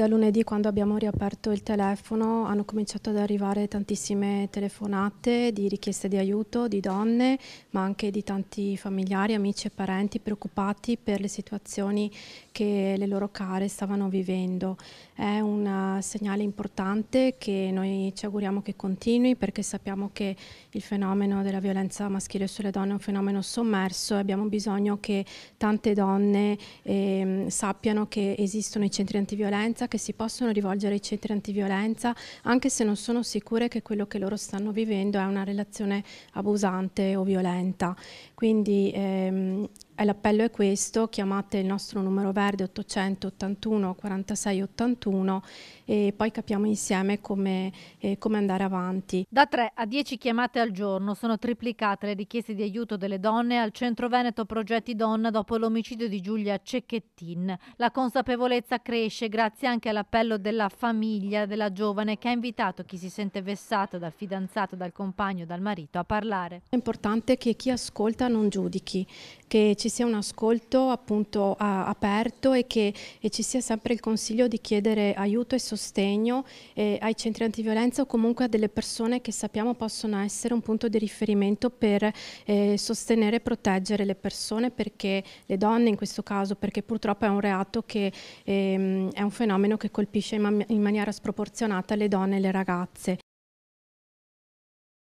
Da lunedì quando abbiamo riaperto il telefono hanno cominciato ad arrivare tantissime telefonate di richieste di aiuto di donne ma anche di tanti familiari, amici e parenti preoccupati per le situazioni che le loro care stavano vivendo. È un eh, segnale importante che noi ci auguriamo che continui perché sappiamo che il fenomeno della violenza maschile sulle donne è un fenomeno sommerso e abbiamo bisogno che tante donne eh, sappiano che esistono i centri antiviolenza che si possono rivolgere ai centri antiviolenza anche se non sono sicure che quello che loro stanno vivendo è una relazione abusante o violenta. Quindi ehm, e l'appello è questo, chiamate il nostro numero verde 881 46 81 e poi capiamo insieme come, eh, come andare avanti. Da 3 a 10 chiamate al giorno sono triplicate le richieste di aiuto delle donne al Centro Veneto Progetti Donna dopo l'omicidio di Giulia Cecchettin. La consapevolezza cresce grazie anche all'appello della famiglia della giovane che ha invitato chi si sente vessato dal fidanzato, dal compagno, dal marito a parlare. È importante che chi ascolta non giudichi, che ci sia un ascolto appunto a, aperto e che e ci sia sempre il consiglio di chiedere aiuto e sostegno eh, ai centri antiviolenza o comunque a delle persone che sappiamo possono essere un punto di riferimento per eh, sostenere e proteggere le persone perché le donne in questo caso perché purtroppo è un reato che ehm, è un fenomeno che colpisce in, man in maniera sproporzionata le donne e le ragazze.